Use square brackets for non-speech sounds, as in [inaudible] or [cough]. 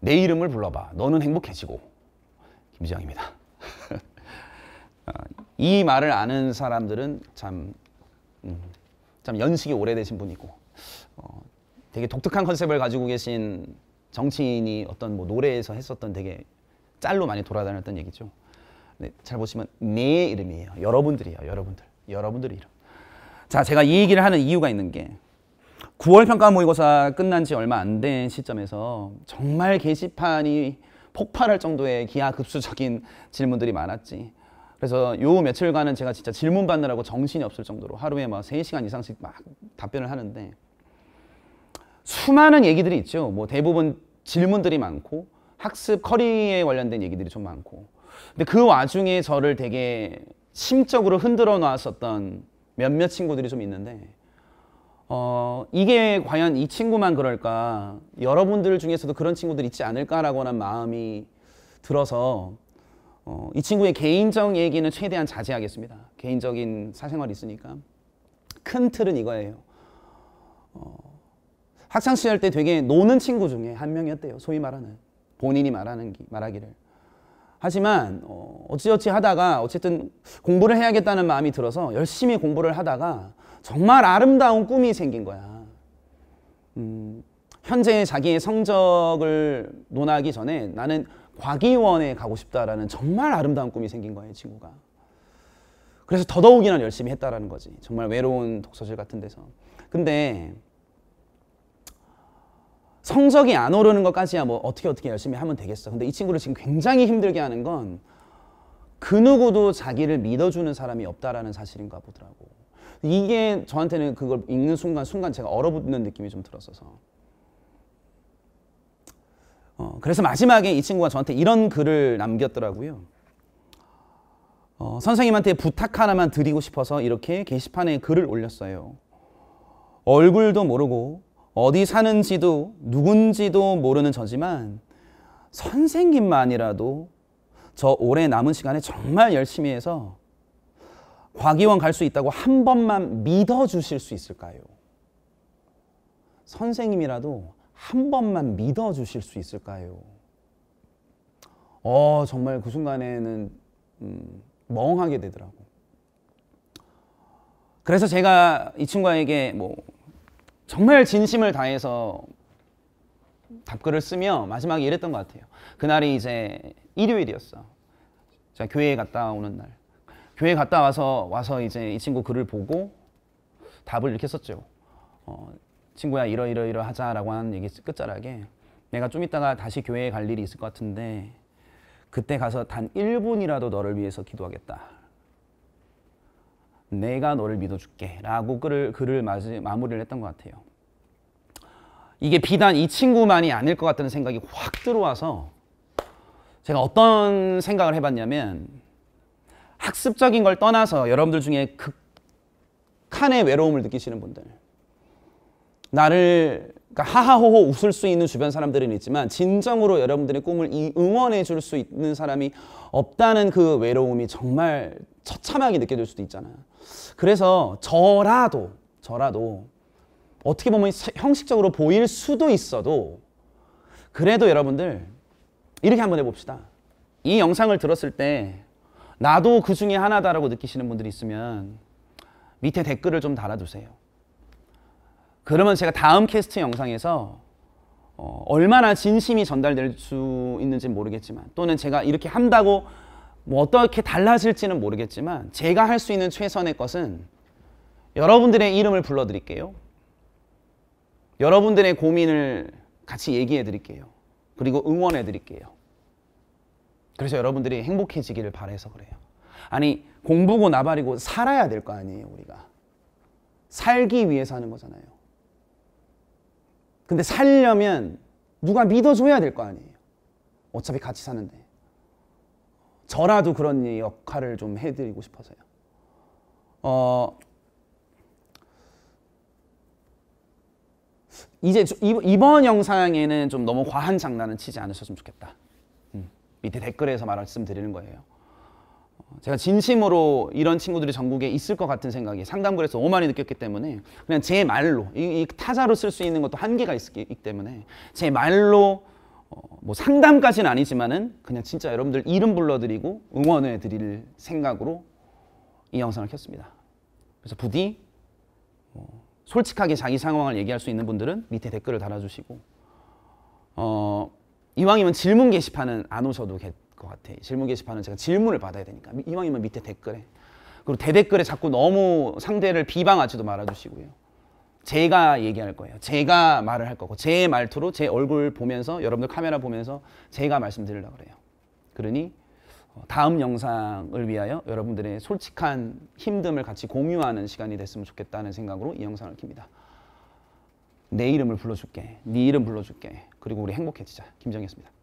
내 이름을 불러봐. 너는 행복해지고. 김지영입니다. [laughs] 아, 이 말을 아는 사람들은 참, 음, 참 연식이 오래되신 분이고, 어, 되게 독특한 컨셉을 가지고 계신 정치인이 어떤 뭐 노래에서 했었던 되게 짤로 많이 돌아다녔던 얘기죠. 네, 잘 보시면 내 이름이에요. 여러분들이에요. 여러분들. 여러분들의 이름. 자, 제가 이 얘기를 하는 이유가 있는 게 9월 평가 모의고사 끝난 지 얼마 안 된 시점에서 정말 게시판이 폭발할 정도의 기하급수적인 질문들이 많았지. 그래서 요 며칠간은 제가 진짜 질문 받느라고 정신이 없을 정도로 하루에 막 3시간 이상씩 막 답변을 하는데 수많은 얘기들이 있죠. 뭐 대부분 질문들이 많고 학습 커리에 관련된 얘기들이 좀 많고 근데 그 와중에 저를 되게 심적으로 흔들어 놨었던 몇몇 친구들이 좀 있는데 어, 이게 과연 이 친구만 그럴까? 여러분들 중에서도 그런 친구들 있지 않을까라고 는 마음이 들어서 어, 이 친구의 개인적 얘기는 최대한 자제하겠습니다. 개인적인 사생활이 있으니까. 큰 틀은 이거예요. 어, 학창시절 때 되게 노는 친구 중에 한 명이었대요. 소위 말하는. 본인이 말하는, 말하기를. 하지만 어, 어찌어찌 하다가 어쨌든 공부를 해야겠다는 마음이 들어서 열심히 공부를 하다가 정말 아름다운 꿈이 생긴 거야. 음, 현재 자기의 성적을 논하기 전에 나는 과기원에 가고 싶다라는 정말 아름다운 꿈이 생긴 거예요, 친구가. 그래서 더더욱이나 열심히 했다라는 거지. 정말 외로운 독서실 같은 데서. 근데 성적이 안 오르는 것까지야 뭐 어떻게 어떻게 열심히 하면 되겠어. 근데 이 친구를 지금 굉장히 힘들게 하는 건 그 누구도 자기를 믿어주는 사람이 없다라는 사실인가 보더라고. 이게 저한테는 그걸 읽는 순간 순간 제가 얼어붙는 느낌이 좀 들었어서 어, 그래서 마지막에 이 친구가 저한테 이런 글을 남겼더라고요. 어, 선생님한테 부탁 하나만 드리고 싶어서 이렇게 게시판에 글을 올렸어요. 얼굴도 모르고 어디 사는지도 누군지도 모르는 저지만 선생님만이라도 저 올해 남은 시간에 정말 열심히 해서 과기원 갈 수 있다고 한 번만 믿어주실 수 있을까요? 선생님이라도 한 번만 믿어주실 수 있을까요? 어, 정말 그 순간에는 음, 멍하게 되더라고. 그래서 제가 이 친구에게 뭐 정말 진심을 다해서 답글을 쓰며 마지막에 이랬던 것 같아요. 그날이 이제 일요일이었어. 제가 교회에 갔다 오는 날. 교회 갔다 와서 와서 이제 이 친구 글을 보고 답을 이렇게 썼죠. 어, 친구야 이러 이러 이러 하자라고 하는 얘기 끝자락에 내가 좀 이따가 다시 교회에 갈 일이 있을 것 같은데 그때 가서 단 1분이라도 너를 위해서 기도하겠다. 내가 너를 믿어줄게 라고 글을, 글을 마지, 마무리를 했던 것 같아요. 이게 비단 이 친구만이 아닐 것 같다는 생각이 확 들어와서 제가 어떤 생각을 해봤냐면 학습적인 걸 떠나서 여러분들 중에 극한의 외로움을 느끼시는 분들 나를 그러니까 하하호호 웃을 수 있는 주변 사람들은 있지만 진정으로 여러분들의 꿈을 응원해 줄 수 있는 사람이 없다는 그 외로움이 정말 처참하게 느껴질 수도 있잖아요. 그래서 저라도 저라도 어떻게 보면 형식적으로 보일 수도 있어도 그래도 여러분들 이렇게 한번 해봅시다. 이 영상을 들었을 때 나도 그 중에 하나다라고 느끼시는 분들이 있으면 밑에 댓글을 좀 달아주세요. 그러면 제가 다음 캐스트 영상에서 어, 얼마나 진심이 전달될 수 있는지 모르겠지만 또는 제가 이렇게 한다고 뭐 어떻게 달라질지는 모르겠지만 제가 할 수 있는 최선의 것은 여러분들의 이름을 불러드릴게요. 여러분들의 고민을 같이 얘기해 드릴게요. 그리고 응원해 드릴게요. 그래서 여러분들이 행복해지기를 바래서 그래요. 아니 공부고 나발이고 살아야 될 거 아니에요 우리가. 살기 위해서 하는 거잖아요. 근데 살려면 누가 믿어줘야 될 거 아니에요. 어차피 같이 사는데. 저라도 그런 역할을 좀 해드리고 싶어서요. 어, 이제 이번 영상에는 좀 너무 과한 장난은 치지 않으셨으면 좋겠다. 밑에 댓글에서 말씀드리는 거예요. 어, 제가 진심으로 이런 친구들이 전국에 있을 것 같은 생각이 상담글에서 오만이 느꼈기 때문에 그냥 제 말로 이, 이 타자로 쓸 수 있는 것도 한계가 있기 때문에 제 말로 어, 뭐 상담까지는 아니지만은 그냥 진짜 여러분들 이름 불러드리고 응원해 드릴 생각으로 이 영상을 켰습니다. 그래서 부디 뭐 솔직하게 자기 상황을 얘기할 수 있는 분들은 밑에 댓글을 달아주시고 어, 이왕이면 질문 게시판은 안 오셔도 될 것 같아. 질문 게시판은 제가 질문을 받아야 되니까. 이왕이면 밑에 댓글에. 그리고 대댓글에 자꾸 너무 상대를 비방하지도 말아주시고요. 제가 얘기할 거예요. 제가 말을 할 거고 제 말투로 제 얼굴 보면서 여러분들 카메라 보면서 제가 말씀드리려고 그래요. 그러니 어, 다음 영상을 위하여 여러분들의 솔직한 힘듦을 같이 공유하는 시간이 됐으면 좋겠다는 생각으로 이 영상을 킵니다. 내 이름을 불러줄게. 네 이름 불러줄게. 그리고 우리 행복해지자. 김정희였습니다.